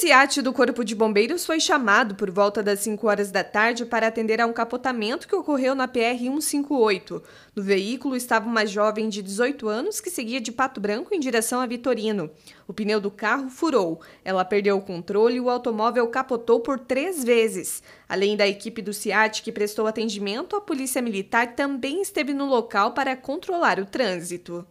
Ciat do Corpo de Bombeiros foi chamado por volta das 5 horas da tarde para atender a um capotamento que ocorreu na PR-158. No veículo estava uma jovem de 18 anos que seguia de Pato Branco em direção a Vitorino. O pneu do carro furou, ela perdeu o controle e o automóvel capotou por três vezes. Além da equipe do Ciat que prestou atendimento, a Polícia Militar também esteve no local para controlar o trânsito.